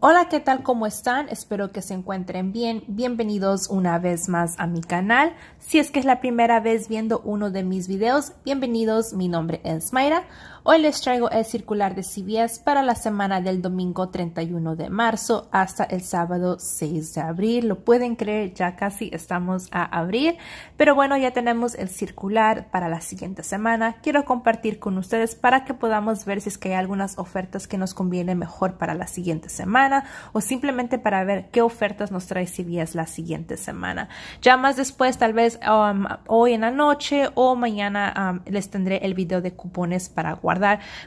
Hola, ¿qué tal? ¿Cómo están? Espero que se encuentren bien. Bienvenidos una vez más a mi canal. Si es que es la primera vez viendo uno de mis videos, bienvenidos. Mi nombre es Mayra. Hoy les traigo el circular de CBS para la semana del domingo 31 de marzo hasta el sábado 6 de abril. Lo pueden creer, ya casi estamos a abrir, pero bueno, ya tenemos el circular para la siguiente semana. Quiero compartir con ustedes para que podamos ver si es que hay algunas ofertas que nos conviene mejor para la siguiente semana o simplemente para ver qué ofertas nos trae CBS la siguiente semana. Ya más después, tal vez um, hoy en la noche o mañana um, les tendré el video de cupones para guardar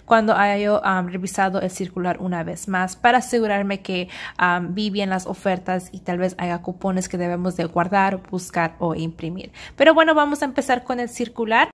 cuando haya um, revisado el circular una vez más para asegurarme que um, vi bien las ofertas y tal vez haya cupones que debemos de guardar, buscar o imprimir. Pero bueno, vamos a empezar con el circular.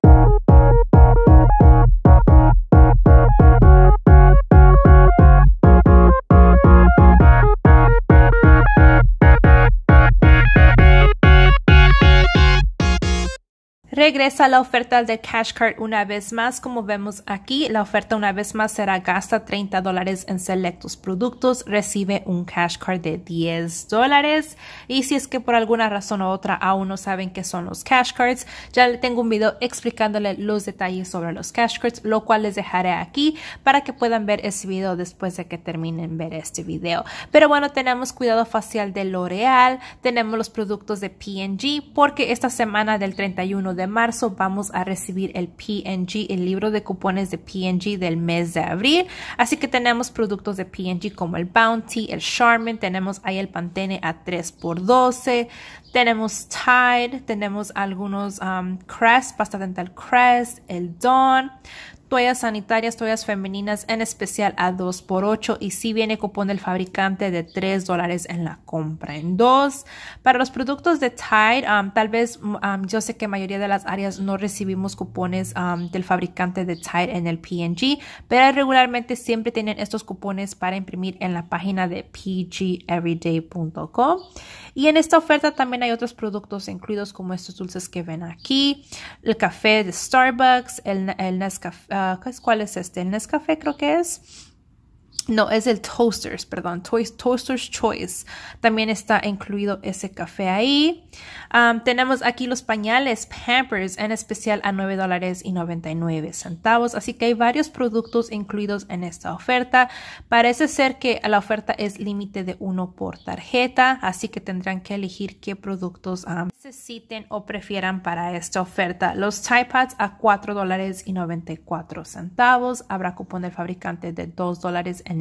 Regresa la oferta de Cash Card una vez más, como vemos aquí, la oferta una vez más será gasta 30 dólares en selectos productos, recibe un Cash Card de 10 dólares y si es que por alguna razón u otra aún no saben qué son los Cash Cards, ya tengo un video explicándole los detalles sobre los Cash Cards, lo cual les dejaré aquí para que puedan ver ese video después de que terminen ver este video. Pero bueno, tenemos cuidado facial de L'Oreal, tenemos los productos de P&G porque esta semana del 31 de marzo vamos a recibir el PNG, el libro de cupones de PNG del mes de abril. Así que tenemos productos de PNG como el Bounty, el Charmin, tenemos ahí el Pantene a 3x12, tenemos Tide, tenemos algunos um, Crest, pasta dental Crest, el Dawn toallas sanitarias, toallas femeninas, en especial a 2x8 y si viene cupón del fabricante de 3 dólares en la compra. En 2 para los productos de Tide, um, tal vez mm, um, yo sé que mayoría de las áreas no recibimos cupones um, del fabricante de Tide en el Png pero regularmente siempre tienen estos cupones para imprimir en la página de pgeveryday.com. Y en esta oferta también hay otros productos incluidos como estos dulces que ven aquí, el café de Starbucks, el, el Nescafé, Ah, ¿cuál es este? El Nescafé creo que es. No, es el Toasters, perdón, Toasters Choice. También está incluido ese café ahí. tenemos aquí los pañales Pampers en especial a $9.99. dólares centavos. Así que hay varios productos incluidos en esta oferta. Parece ser que la oferta es límite de uno por tarjeta, así que tendrán que elegir qué productos necesiten o prefieran para esta oferta. Los Tide a $4.94. dólares Habrá cupón del fabricante de 2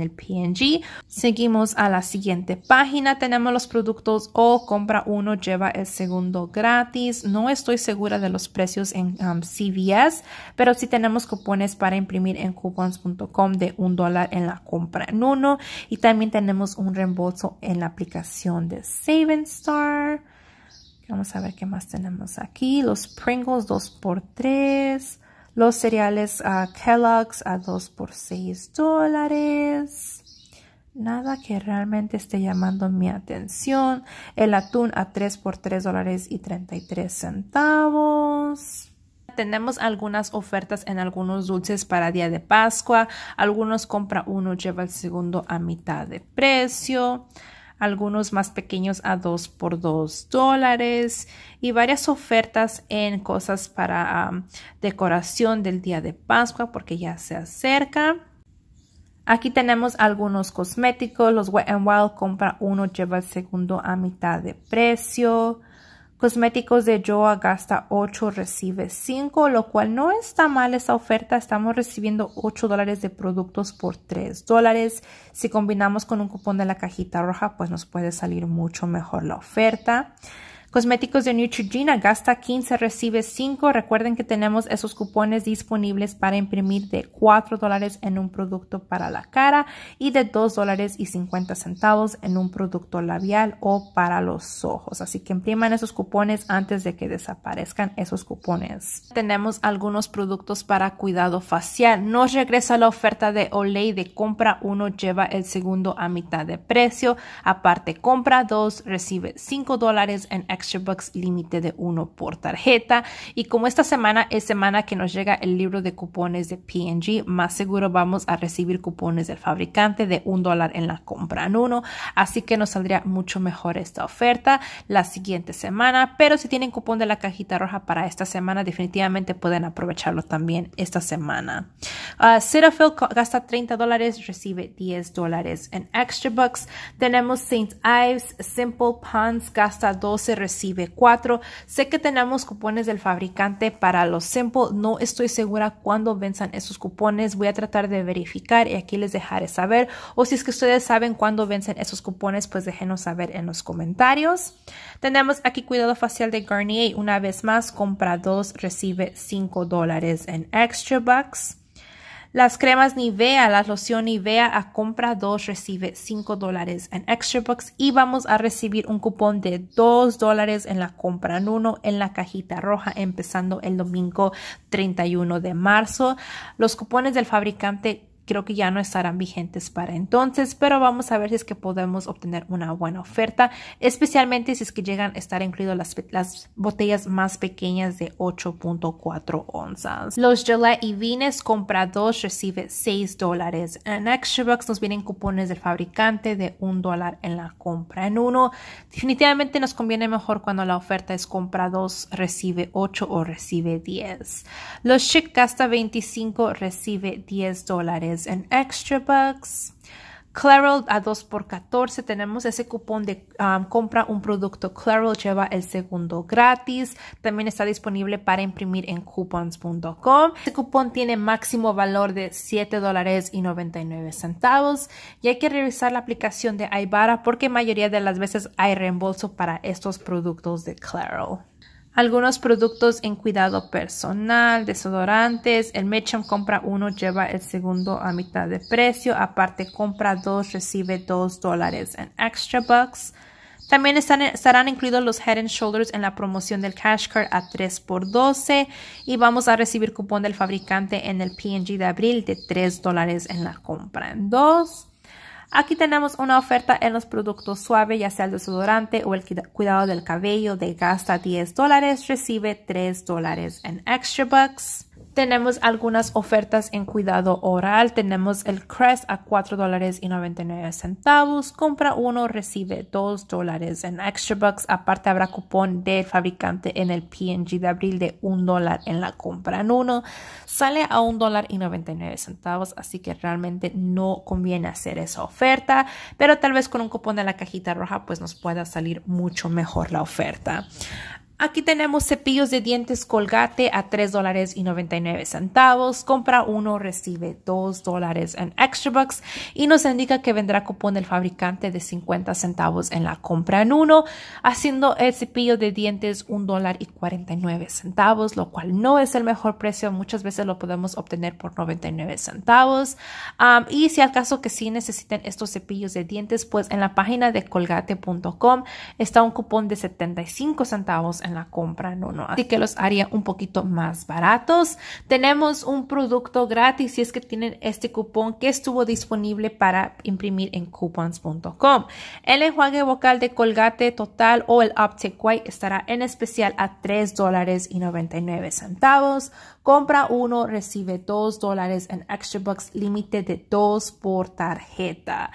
el PNG. Seguimos a la siguiente página. Tenemos los productos o compra uno, lleva el segundo gratis. No estoy segura de los precios en um, CVS, pero sí tenemos cupones para imprimir en coupons.com de un dólar en la compra en uno. Y también tenemos un reembolso en la aplicación de seven Star. Vamos a ver qué más tenemos aquí. Los Pringles 2x3. Los cereales Kellogg's a 2 por 6 dólares. Nada que realmente esté llamando mi atención. El atún a 3 por 3 dólares y 33 centavos tenemos algunas ofertas en algunos dulces para día de Pascua. Algunos compra uno, lleva el segundo a mitad de precio algunos más pequeños a 2 por 2 dólares y varias ofertas en cosas para decoración del día de Pascua porque ya se acerca. Aquí tenemos algunos cosméticos, los Wet n Wild compra uno, lleva el segundo a mitad de precio. Cosméticos de Joa gasta 8, recibe 5, lo cual no está mal esta oferta. Estamos recibiendo 8 dólares de productos por 3 dólares. Si combinamos con un cupón de la cajita roja, pues nos puede salir mucho mejor la oferta. Cosméticos de Neutrogena gasta 15, recibe 5. Recuerden que tenemos esos cupones disponibles para imprimir de 4 dólares en un producto para la cara y de 2 dólares y 50 centavos en un producto labial o para los ojos. Así que impriman esos cupones antes de que desaparezcan esos cupones. Tenemos algunos productos para cuidado facial. Nos regresa la oferta de Olay de compra uno lleva el segundo a mitad de precio. Aparte, compra 2, recibe 5 dólares en Extra Bucks límite de uno por tarjeta. Y como esta semana es semana que nos llega el libro de cupones de png más seguro vamos a recibir cupones del fabricante de un dólar en la compra en uno. Así que nos saldría mucho mejor esta oferta la siguiente semana. Pero si tienen cupón de la cajita roja para esta semana, definitivamente pueden aprovecharlo también esta semana. Uh, gasta 30 dólares, recibe 10 dólares en Extra Bucks. Tenemos St. Ives, Simple Pants gasta 12, recibe cuatro. Sé que tenemos cupones del fabricante para los Simple. No estoy segura cuándo venzan esos cupones. Voy a tratar de verificar y aquí les dejaré saber. O si es que ustedes saben cuándo vencen esos cupones, pues déjenos saber en los comentarios. Tenemos aquí cuidado facial de Garnier. Una vez más, compra dos, recibe cinco dólares en extra bucks. Las cremas Nivea, la loción Nivea a compra 2 recibe 5 dólares en Extra Bucks y vamos a recibir un cupón de 2 dólares en la compra en uno en la cajita roja empezando el domingo 31 de marzo. Los cupones del fabricante creo que ya no estarán vigentes para entonces, pero vamos a ver si es que podemos obtener una buena oferta, especialmente si es que llegan a estar incluidas las, botellas más pequeñas de 8.4 onzas. Los Gillette y Vines compra 2, recibe 6 dólares. En Extra Bucks nos vienen cupones del fabricante de 1 dólar en la compra en uno. Definitivamente nos conviene mejor cuando la oferta es compra 2, recibe 8 o recibe 10. Los Chic gasta 25, recibe 10 dólares en Extra Bucks. Clarol a 2 por 14 tenemos ese cupón de compra un producto Clarol. lleva el segundo gratis. También está disponible para imprimir en coupons.com. Este cupón tiene máximo valor de $7.99 dólares y 99 centavos. Y hay que revisar la aplicación de iBara porque mayoría de las veces hay reembolso para estos productos de Clarol algunos productos en cuidado personal, desodorantes. El Mecham compra uno, lleva el segundo a mitad de precio. Aparte, compra dos, recibe dos dólares en extra bucks. También estarán incluidos los Head and Shoulders en la promoción del Cash Card a 3 por 12 y vamos a recibir cupón del fabricante en el PNG de abril de 3 dólares en la compra en 2. Aquí tenemos una oferta en los productos suaves, ya sea el desodorante o el cuidado del cabello de gasta 10 dólares, recibe 3 dólares en extra bucks. Tenemos algunas ofertas en cuidado oral. Tenemos el Crest a $4.99. Compra uno, recibe $2 en Extra Bucks. Aparte habrá cupón del fabricante en el PNG de abril de $1 en la compra en uno. Sale a $1.99, así que realmente no conviene hacer esa oferta. Pero tal vez con un cupón de la cajita roja pues nos pueda salir mucho mejor la oferta. Aquí tenemos cepillos de dientes colgate a $3.99. Compra uno, recibe $2 dólares en extra bucks y nos indica que vendrá cupón del fabricante de 50 centavos en la compra en uno, haciendo el cepillo de dientes $1.49, lo cual no es el mejor precio. Muchas veces lo podemos obtener por 99 centavos. y si al caso que sí necesiten estos cepillos de dientes, pues en la página de colgate.com está un cupón de 75 centavos la compra, no, no. Así que los haría un poquito más baratos. Tenemos un producto gratis si es que tienen este cupón que estuvo disponible para imprimir en coupons.com. El enjuague vocal de Colgate Total o el Optic White estará en especial a $3.99. Compra uno, recibe $2 en Extra Bucks, límite de 2 por tarjeta.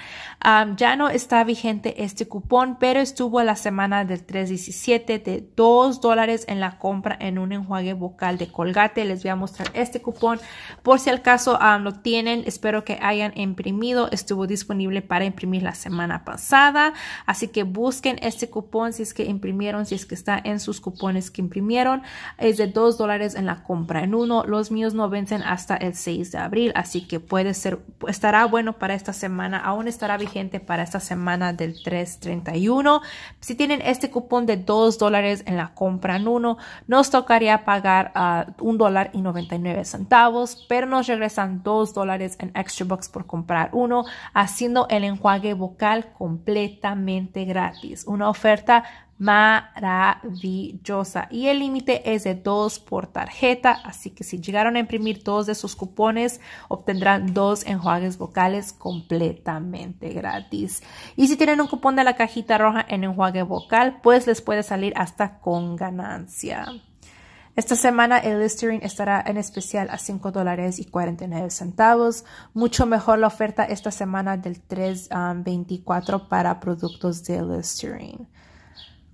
ya no está vigente este cupón, pero estuvo la semana del 317 de 2 dólares en la compra en un enjuague vocal de Colgate. Les voy a mostrar este cupón por si al caso ah, lo tienen. Espero que hayan imprimido. Estuvo disponible para imprimir la semana pasada. Así que busquen este cupón si es que imprimieron, si es que está en sus cupones que imprimieron. Es de 2 dólares en la compra en uno. Los míos no vencen hasta el 6 de abril. Así que puede ser, estará bueno para esta semana. Aún estará vigente para esta semana del 331. Si tienen este cupón de 2 dólares en la Compran uno, nos tocaría pagar ah, un dólar y 99 centavos, pero nos regresan dos dólares en extra bucks por comprar uno, haciendo el enjuague vocal completamente gratis. Una oferta maravillosa. Y el límite es de dos por tarjeta, así que si llegaron a imprimir todos de sus cupones, obtendrán dos enjuagues vocales completamente gratis. Y si tienen un cupón de la cajita roja en enjuague vocal, pues les puede salir hasta con ganancia. Esta semana el Listerine estará en especial a $5.49. dólares y centavos. Mucho mejor la oferta esta semana del 3.24 ah, para productos de Listerine.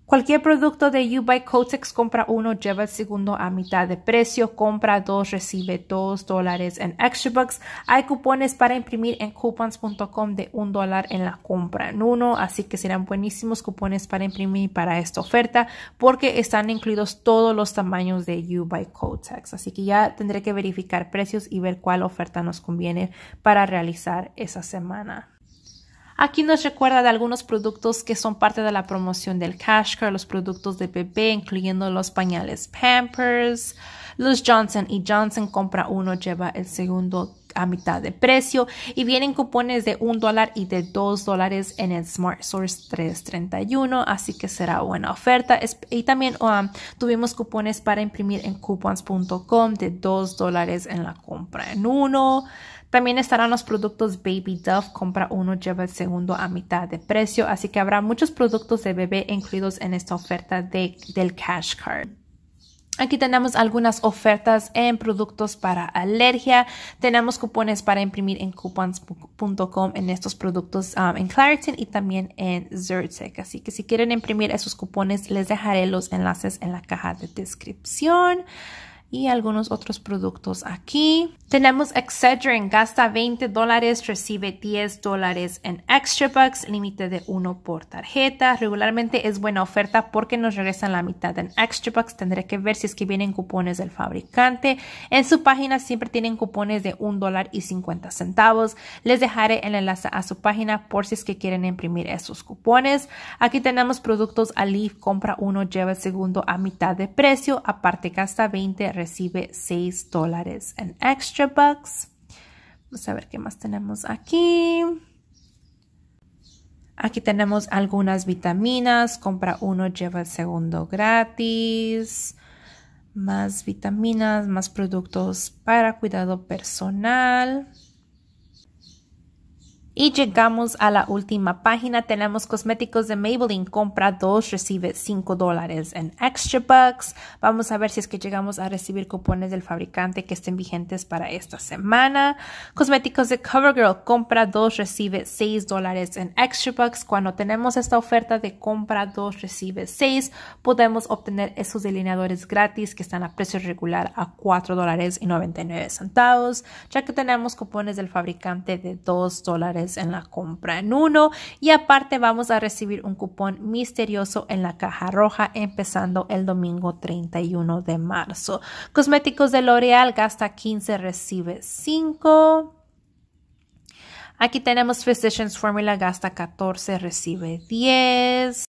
Cualquier producto de u by Cotex compra uno, lleva el segundo a mitad de precio, compra dos, recibe dos dólares en extra bucks. Hay cupones para imprimir en coupons.com de un dólar en la compra en uno, así que serán buenísimos cupones para imprimir para esta oferta porque están incluidos todos los tamaños de u by Cotex. Así que ya tendré que verificar precios y ver cuál oferta nos conviene para realizar esa semana. Aquí nos recuerda de algunos productos que son parte de la promoción del cash card, los productos de bebé, incluyendo los pañales Pampers, los Johnson y Johnson compra uno, lleva el segundo a mitad de precio y vienen cupones de un dólar y de dos dólares en el Smart Source 331 así que será buena oferta y también um, tuvimos cupones para imprimir en coupons.com de dos dólares en la compra en uno también estarán los productos Baby Dove, compra uno, lleva el segundo a mitad de precio, así que habrá muchos productos de bebé incluidos en esta oferta de, del Cash Card. Aquí tenemos algunas ofertas en productos para alergia. Tenemos cupones para imprimir en coupons.com en estos productos um, en Claritin y también en Zyrtec. Así que si quieren imprimir esos cupones, les dejaré los enlaces en la caja de descripción y algunos otros productos aquí. Tenemos Excedrin, gasta 20 dólares, recibe 10 dólares en Extra Bucks, límite de uno por tarjeta. Regularmente es buena oferta porque nos regresan la mitad en Extra Bucks. Tendré que ver si es que vienen cupones del fabricante. En su página siempre tienen cupones de un dólar y 50 centavos. Les dejaré el enlace a su página por si es que quieren imprimir esos cupones. Aquí tenemos productos Alive. compra uno, lleva el segundo a mitad de precio. Aparte gasta 20, recibe 6 dólares en extra bucks. Vamos a ver qué más tenemos aquí. Aquí tenemos algunas vitaminas. Compra uno, lleva el segundo gratis. Más vitaminas, más productos para cuidado personal. Y llegamos a la última página. Tenemos cosméticos de Maybelline. Compra dos, recibe 5 dólares en extra bucks. Vamos a ver si es que llegamos a recibir cupones del fabricante que estén vigentes para esta semana. Cosméticos de CoverGirl. Compra dos, recibe 6 dólares en extra bucks. Cuando tenemos esta oferta de compra dos, recibe 6, podemos obtener esos delineadores gratis que están a precio regular a $4.99. dólares y centavos. Ya que tenemos cupones del fabricante de dos dólares en la compra en uno y aparte vamos a recibir un cupón misterioso en la caja roja empezando el domingo 31 de marzo. Cosméticos de L'Oreal gasta 15, recibe 5. Aquí tenemos Physicians Formula, gasta 14, recibe 10.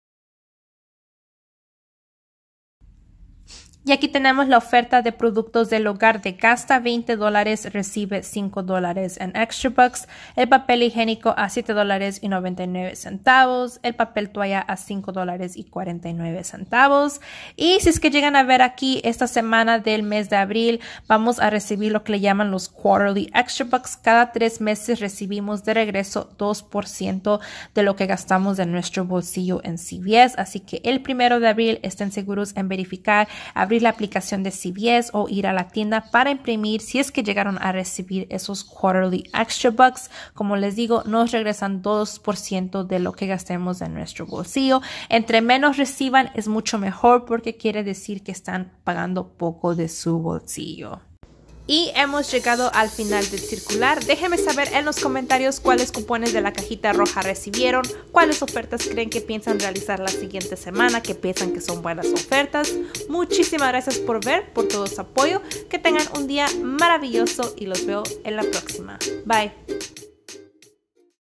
Y aquí tenemos la oferta de productos del hogar de gasta 20 dólares, recibe 5 dólares en extra bucks, el papel higiénico a 7 dólares y 99 centavos, el papel toalla a 5 dólares y 49 centavos. Y si es que llegan a ver aquí esta semana del mes de abril, vamos a recibir lo que le llaman los quarterly extra bucks. Cada tres meses recibimos de regreso 2% de lo que gastamos de nuestro bolsillo en CVS. Así que el primero de abril estén seguros en verificar abrir la aplicación de CBS o ir a la tienda para imprimir si es que llegaron a recibir esos quarterly extra bucks. Como les digo, nos regresan 2% de lo que gastemos en nuestro bolsillo. Entre menos reciban es mucho mejor porque quiere decir que están pagando poco de su bolsillo. Y hemos llegado al final del circular. Déjenme saber en los comentarios cuáles cupones de la cajita roja recibieron, cuáles ofertas creen que piensan realizar la siguiente semana, que piensan que son buenas ofertas. Muchísimas gracias por ver, por todo su apoyo. Que tengan un día maravilloso y los veo en la próxima. Bye.